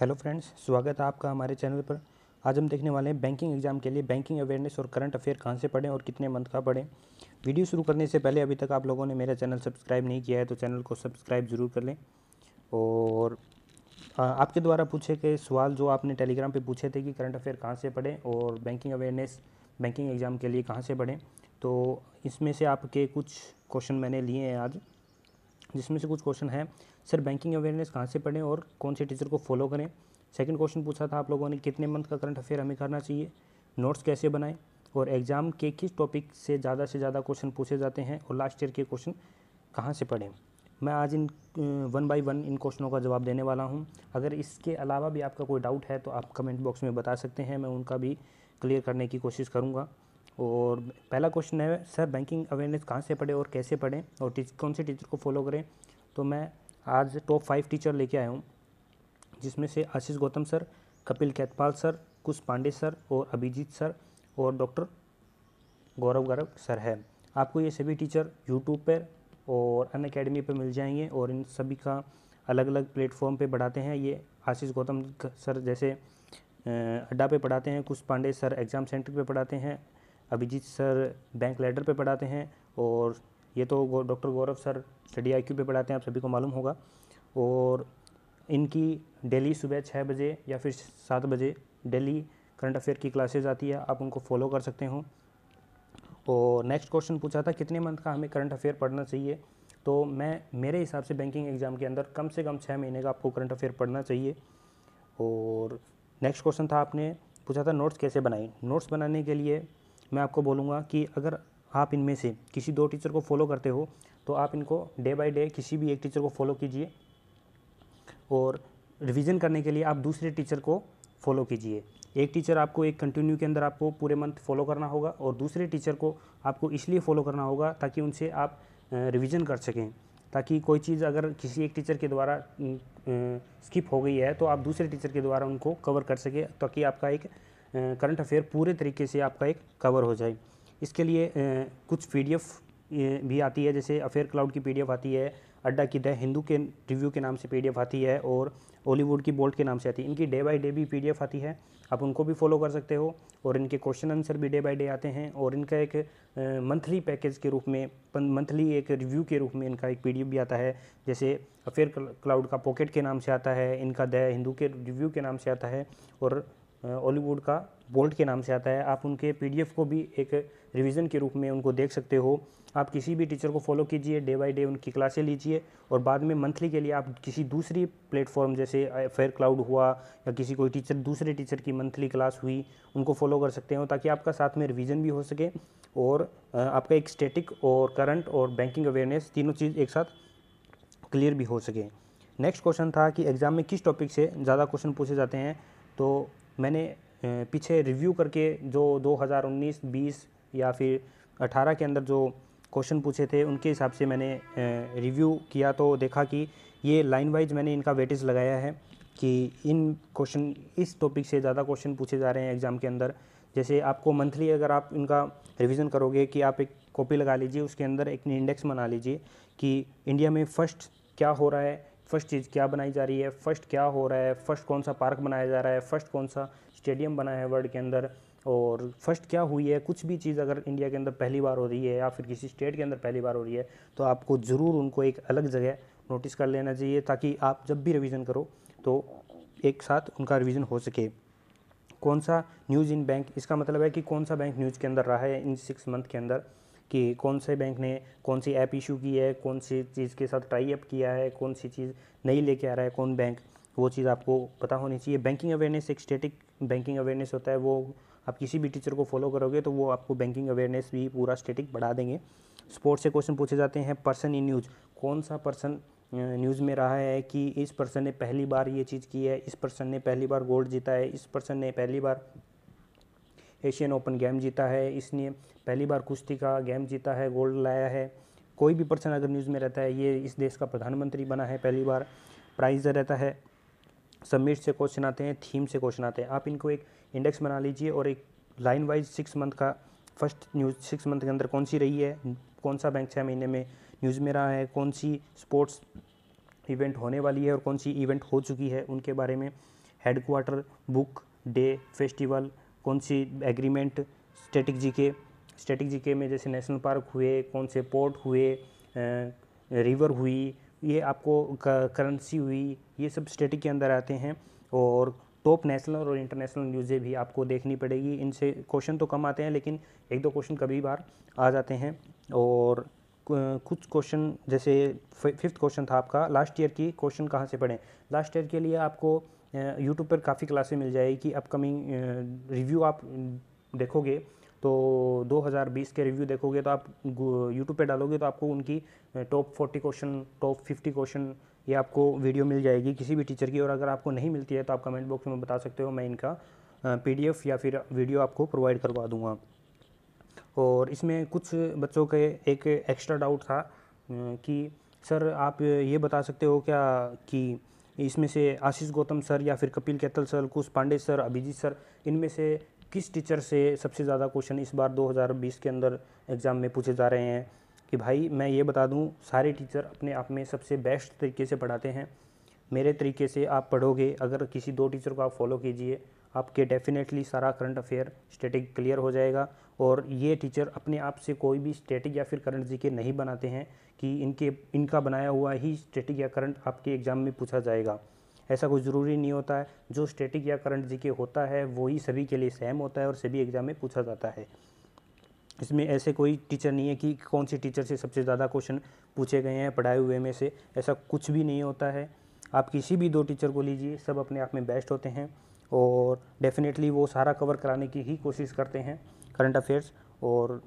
hello friends स्वागत है आपका हमारे चैनल पर आज हम देखने वाले हैं बैंकिंग एग्जाम के लिए बैंकिंग अवेयरनेस और करंट अफेयर कहाँ से पढ़ें और कितने मंथ का पढ़ें वीडियो शुरू करने से पहले अभी तक आप लोगों ने मेरा चैनल सब्सक्राइब नहीं किया है तो चैनल को सब्सक्राइब ज़रूर कर लें और आपके द्वारा पूछे गए सवाल जो आपने टेलीग्राम पर पूछे थे कि करंट अफेयर कहाँ से पढ़ें और बैंकिंग अवेयरनेस बैंकिंग एग्ज़ाम के लिए कहाँ से पढ़ें तो इसमें से आपके कुछ क्वेश्चन मैंने लिए हैं आज जिसमें से कुछ क्वेश्चन है सर बैंकिंग अवेयरनेस कहाँ से पढ़ें और कौन से टीचर को फॉलो करें सेकंड क्वेश्चन पूछा था आप लोगों ने कितने मंथ का करंट अफेयर हमें करना चाहिए नोट्स कैसे बनाएं और एग्ज़ाम के किस टॉपिक से ज़्यादा से ज़्यादा क्वेश्चन पूछे जाते हैं और लास्ट ईयर के क्वेश्चन कहाँ से पढ़ें मैं आज इन वन बाई वन इन क्वेश्चनों का जवाब देने वाला हूँ अगर इसके अलावा भी आपका कोई डाउट है तो आप कमेंट बॉक्स में बता सकते हैं मैं उनका भी क्लियर करने की कोशिश करूँगा और पहला क्वेश्चन है सर बैंकिंग अवेयरनेस कहाँ से पढ़े और कैसे पढ़ें और कौन से टीचर को फॉलो करें तो मैं आज टॉप फाइव टीचर लेके आया हूँ जिसमें से Ashish Gautam sir Kapil Kathpal sir Kush Pandey sir और अभिजीत सर और डॉक्टर गौरव गौरव सर है आपको ये सभी टीचर यूट्यूब पर और अन अकेडमी पर मिल जाएंगे और इन सभी का अलग अलग प्लेटफॉर्म पे पढ़ाते हैं ये आशीष गौतम सर जैसे अड्डा पे पढ़ाते हैं कुछ पांडे सर एग्ज़ाम सेंटर पे पढ़ाते हैं अभिजीत सर बैंक लेडर पे पढ़ाते हैं और ये तो doctor Gaurav sir Study IQ पे पढ़ाते हैं आप सभी को मालूम होगा और इनकी डेली सुबह छः बजे या फिर सात बजे डेली करंट अफेयर की क्लासेज आती है आप उनको फॉलो कर सकते हो और नेक्स्ट क्वेश्चन पूछा था कितने मंथ का हमें करंट अफेयर पढ़ना चाहिए तो मैं मेरे हिसाब से बैंकिंग एग्ज़ाम के अंदर कम से कम छः महीने का आपको करंट अफेयर पढ़ना चाहिए और नेक्स्ट क्वेश्चन था आपने पूछा था नोट्स कैसे बनाए नोट्स बनाने के लिए मैं आपको बोलूँगा कि अगर आप इनमें से किसी दो टीचर को फॉलो करते हो तो आप इनको डे बाय डे किसी भी एक टीचर को फॉलो कीजिए और रिवीजन करने के लिए आप दूसरे टीचर को फॉलो कीजिए एक टीचर आपको एक कंटिन्यू के अंदर आपको पूरे मंथ फॉलो करना होगा और दूसरे टीचर को आपको इसलिए फॉलो करना होगा ताकि उनसे आप रिवीजन कर सकें ताकि कोई चीज़ अगर किसी एक टीचर के द्वारा स्किप हो गई है तो आप दूसरे टीचर के द्वारा उनको कवर कर सके ताकि आपका एक करंट अफेयर पूरे तरीके से आपका एक कवर हो जाए इसके लिए कुछ पी भी आती है जैसे अफेयर क्लाउड की पी आती है अड्डा की द हिंदू के रिव्यू के नाम से पी आती है और हॉलीवुड की बोल्ट के नाम से आती है इनकी डे बाई डे भी पी आती है आप उनको भी फॉलो कर सकते हो और इनके क्वेश्चन आंसर भी डे बाई डे आते हैं और इनका एक मंथली पैकेज के रूप में मंथली एक रिव्यू के रूप में इनका एक पी भी आता है जैसे अफेयर क्लाउड का पॉकेट के नाम से आता है इनका द हिंदू के रिव्यू के नाम से आता है और हॉलीवुड का बोल्ट के नाम से आता है आप उनके पीडीएफ को भी एक रिवीजन के रूप में उनको देख सकते हो आप किसी भी टीचर को फॉलो कीजिए डे बाय डे उनकी क्लासें लीजिए और बाद में मंथली के लिए आप किसी दूसरी प्लेटफॉर्म जैसे फेयर क्लाउड हुआ या किसी कोई टीचर दूसरे टीचर की मंथली क्लास हुई उनको फॉलो कर सकते हो ताकि आपका साथ में रिवीजन भी हो सके और आपका एक स्टेटिक और करंट और बैंकिंग अवेयरनेस तीनों चीज़ एक साथ क्लियर भी हो सके नेक्स्ट क्वेश्चन था कि एग्ज़ाम में किस टॉपिक से ज़्यादा क्वेश्चन पूछे जाते हैं तो मैंने पीछे रिव्यू करके जो 2019, 20 या फिर 18 के अंदर जो क्वेश्चन पूछे थे उनके हिसाब से मैंने रिव्यू किया तो देखा कि ये लाइन वाइज मैंने इनका वेटेज लगाया है कि इन क्वेश्चन इस टॉपिक से ज़्यादा क्वेश्चन पूछे जा रहे हैं एग्ज़ाम के अंदर जैसे आपको मंथली अगर आप इनका रिवीजन करोगे कि आप एक कॉपी लगा लीजिए उसके अंदर एक इंडेक्स बना लीजिए कि इंडिया में फर्स्ट क्या हो रहा है फर्स्ट चीज़ क्या बनाई जा रही है फर्स्ट क्या हो रहा है फर्स्ट कौन सा पार्क बनाया जा रहा है फर्स्ट कौन सा स्टेडियम बनाया है वर्ल्ड के अंदर और फर्स्ट क्या हुई है कुछ भी चीज़ अगर इंडिया के अंदर पहली बार हो रही है या फिर किसी स्टेट के अंदर पहली बार हो रही है तो आपको ज़रूर उनको एक अलग जगह नोटिस कर लेना चाहिए ताकि आप जब भी रिवीजन करो तो एक साथ उनका रिवीजन हो सके कौन सा न्यूज़ इन बैंक इसका मतलब है कि कौन सा बैंक न्यूज़ के अंदर रहा है इन सिक्स मंथ के अंदर कि कौन से बैंक ने कौन सी ऐप इशू की है कौन सी चीज़ के साथ टाई अप किया है कौन सी चीज़ नहीं लेके आ रहा है कौन बैंक वो चीज़ आपको पता होनी चाहिए बैंकिंग अवेयरनेस एक स्टेटिक बैंकिंग अवेयरनेस होता है वो आप किसी भी टीचर को फॉलो करोगे तो वो आपको बैंकिंग अवेयरनेस भी पूरा स्टेटिक बढ़ा देंगे स्पोर्ट्स से क्वेश्चन पूछे जाते हैं पर्सन इन न्यूज़ कौन सा पर्सन न्यूज़ में रहा है कि इस पर्सन ने पहली बार ये चीज़ की है इस पर्सन ने पहली बार गोल्ड जीता है इस पर्सन ने पहली बार एशियन ओपन गेम जीता है इसने पहली बार कुश्ती का गेम जीता है गोल्ड लाया है कोई भी पर्सन अगर न्यूज़ में रहता है ये इस देश का प्रधानमंत्री बना है पहली बार प्राइज रहता है सबमिट से क्वेश्चन आते हैं थीम से क्वेश्चन आते हैं आप इनको एक इंडेक्स बना लीजिए और एक लाइन वाइज सिक्स मंथ का फर्स्ट न्यूज़ सिक्स मंथ के अंदर कौन सी रही है कौन सा बैंक छः महीने में न्यूज़ में रहा है कौन सी स्पोर्ट्स इवेंट होने वाली है और कौन सी इवेंट हो चुकी है उनके बारे में हेडक्वार्टर बुक डे फेस्टिवल कौन सी agreement static GK static GK में जैसे नेशनल पार्क हुए कौन से पोर्ट हुए रिवर हुई ये आपको करेंसी हुई ये सब स्टेटिक के अंदर आते हैं और टॉप नेशनल और इंटरनेशनल न्यूज़ें भी आपको देखनी पड़ेगी इनसे क्वेश्चन तो कम आते हैं लेकिन एक दो क्वेश्चन कभी बार आ जाते हैं और कुछ क्वेश्चन जैसे फिफ्थ क्वेश्चन था आपका लास्ट ईयर की क्वेश्चन कहाँ से पढ़ें लास्ट ईयर के लिए आपको यूट्यूब पर काफ़ी क्लासें मिल जाएगी अपकमिंग रिव्यू आप देखोगे तो 2020 के रिव्यू देखोगे तो आप यूट्यूब पे डालोगे तो आपको उनकी टॉप 40 क्वेश्चन टॉप 50 क्वेश्चन ये आपको वीडियो मिल जाएगी किसी भी टीचर की और अगर आपको नहीं मिलती है तो आप कमेंट बॉक्स में बता सकते हो मैं इनका पीडीएफ या फिर वीडियो आपको प्रोवाइड करवा दूँगा और इसमें कुछ बच्चों के एक एक्स्ट्रा डाउट था कि सर आप ये बता सकते हो क्या कि इसमें से आशीष गौतम सर या फिर Kapil Kathpal sir Kush Pandey sir Abhijeet sir इनमें से किस टीचर से सबसे ज़्यादा क्वेश्चन इस बार 2020 के अंदर एग्ज़ाम में पूछे जा रहे हैं कि भाई मैं ये बता दूँ सारे टीचर अपने आप में सबसे बेस्ट तरीके से पढ़ाते हैं मेरे तरीके से आप पढ़ोगे अगर किसी दो टीचर को आप फॉलो कीजिए आपके डेफिनेटली सारा करंट अफेयर स्टेटिक क्लियर हो जाएगा और ये टीचर अपने आप से कोई भी स्टेटिक या फिर करंट जीके नहीं बनाते हैं कि इनके इनका बनाया हुआ ही स्टेटिक या करंट आपके एग्ज़ाम में पूछा जाएगा ऐसा कुछ ज़रूरी नहीं होता है जो स्टेटिक या करंट जी होता है वही सभी के लिए सेम होता है और सभी एग्ज़ाम में पूछा जाता है इसमें ऐसे कोई टीचर नहीं है कि कौन से टीचर से सबसे ज़्यादा क्वेश्चन पूछे गए हैं पढ़ाए हुए में से ऐसा कुछ भी नहीं होता है आप किसी भी दो टीचर को लीजिए सब अपने आप में बेस्ट होते हैं और डेफिनेटली वो सारा कवर कराने की ही कोशिश करते हैं करंट अफेयर्स और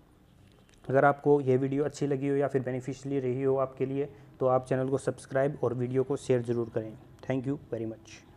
अगर आपको ये वीडियो अच्छी लगी हो या फिर बेनिफिशियली रही हो आपके लिए तो आप चैनल को सब्सक्राइब और वीडियो को शेयर ज़रूर करें थैंक यू वेरी मच